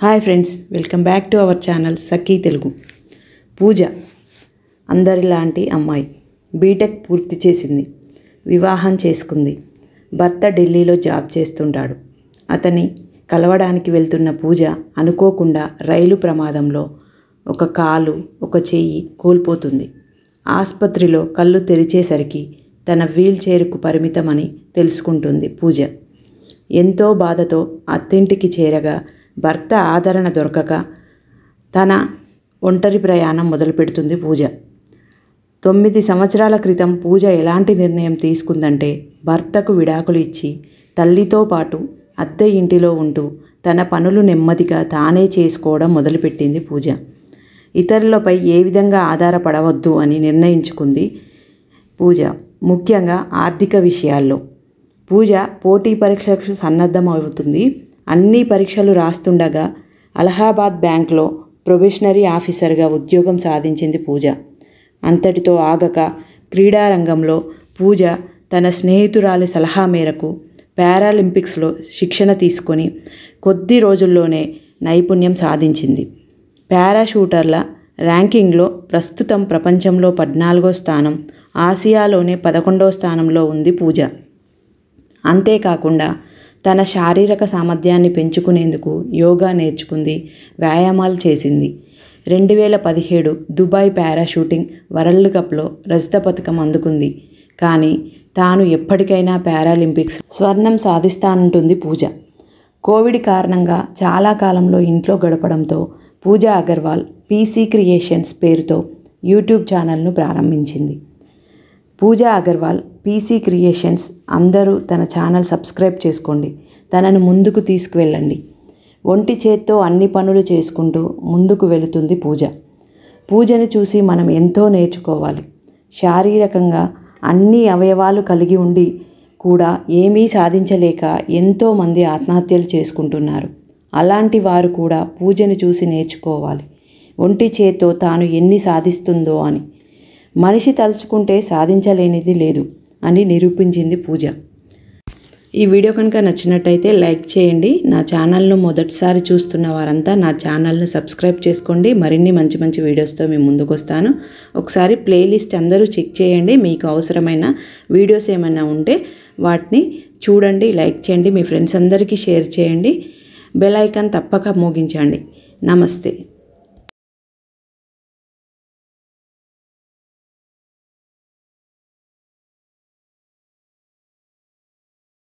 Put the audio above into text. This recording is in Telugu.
hi friends welcome back to our channel Sakhi Telugu Pooja అందరిలాంటి అమ్మాయి బీటెక్ పూర్తి చేసింది వివాహం చేసుకుంది భర్త ఢిల్లీలో జాబ్ చేస్తుంటాడు అతని కలవడానికి వెళ్తున్న పూజ అనుకోకుండా రైలు ప్రమాదంలో ఒక కాలు ఒక చెయ్యి కోల్పోతుంది ఆసుపత్రిలో కళ్ళు తెరిచేసరికి తన వీల్ చైర్కు పరిమితమని తెలుసుకుంటుంది పూజ ఎంతో బాధతో అత్తింటికి చేరగా భర్త ఆదరణ దొరకక తన ఒంటరి ప్రయాణం మొదలుపెడుతుంది పూజ తొమ్మిది సంవత్సరాల క్రితం పూజ ఎలాంటి నిర్ణయం తీసుకుందంటే భర్తకు విడాకులు ఇచ్చి తల్లితో పాటు అత్తె ఇంటిలో ఉంటూ తన పనులు నెమ్మదిగా తానే చేసుకోవడం మొదలుపెట్టింది పూజ ఇతరులపై ఏ విధంగా ఆధారపడవద్దు అని నిర్ణయించుకుంది పూజ ముఖ్యంగా ఆర్థిక విషయాల్లో పూజ పోటీ పరీక్షకు సన్నద్ధమవుతుంది అన్ని పరీక్షలు రాస్తుండగా అలహాబాద్ బ్యాంక్లో ప్రొబేషనరీ ఆఫీసర్గా ఉద్యోగం సాధించింది పూజ అంతటితో ఆగక క్రీడారంగంలో పూజ తన స్నేహితురాలి సలహా మేరకు పారాలింపిక్స్లో శిక్షణ తీసుకొని కొద్ది రోజుల్లోనే నైపుణ్యం సాధించింది పారాషూటర్ల ర్యాంకింగ్లో ప్రస్తుతం ప్రపంచంలో పద్నాలుగో స్థానం ఆసియాలోనే పదకొండవ స్థానంలో ఉంది పూజ అంతేకాకుండా తన శారీరక సామర్థ్యాన్ని పెంచుకునేందుకు యోగా నేర్చుకుంది వ్యాయామాలు చేసింది రెండు వేల పదిహేడు దుబాయ్ పారాషూటింగ్ వరల్డ్ కప్లో రజత పథకం అందుకుంది కానీ తాను ఎప్పటికైనా పారాలింపిక్స్ స్వర్ణం సాధిస్తానంటుంది పూజ కోవిడ్ కారణంగా చాలా కాలంలో ఇంట్లో గడపడంతో పూజ అగర్వాల్ పీసీ క్రియేషన్స్ పేరుతో యూట్యూబ్ ఛానల్ను ప్రారంభించింది పూజ అగర్వాల్ పీసీ క్రియేషన్స్ అందరూ తన ఛానల్ సబ్స్క్రైబ్ చేసుకోండి తనను ముందుకు తీసుకువెళ్ళండి ఒంటి చేత్తో అన్ని పనులు చేసుకుంటూ ముందుకు వెళుతుంది పూజ పూజను చూసి మనం ఎంతో నేర్చుకోవాలి శారీరకంగా అన్ని అవయవాలు కలిగి ఉండి కూడా ఏమీ సాధించలేక ఎంతోమంది ఆత్మహత్యలు చేసుకుంటున్నారు అలాంటి వారు కూడా పూజను చూసి నేర్చుకోవాలి ఒంటి చేత్తో తాను ఎన్ని సాధిస్తుందో అని మనిషి తలుచుకుంటే సాధించలేనిది లేదు అని నిరూపించింది పూజ ఈ వీడియో కనుక నచ్చినట్టయితే లైక్ చేయండి నా ఛానల్ను మొదటిసారి చూస్తున్న వారంతా నా ఛానల్ను సబ్స్క్రైబ్ చేసుకోండి మరిన్ని మంచి మంచి వీడియోస్తో మేము ముందుకు వస్తాను ఒకసారి ప్లేలిస్ట్ అందరూ చెక్ చేయండి మీకు అవసరమైన వీడియోస్ ఏమైనా ఉంటే వాటిని చూడండి లైక్ చేయండి మీ ఫ్రెండ్స్ అందరికీ షేర్ చేయండి బెల్ ఐకాన్ తప్పక మోగించండి నమస్తే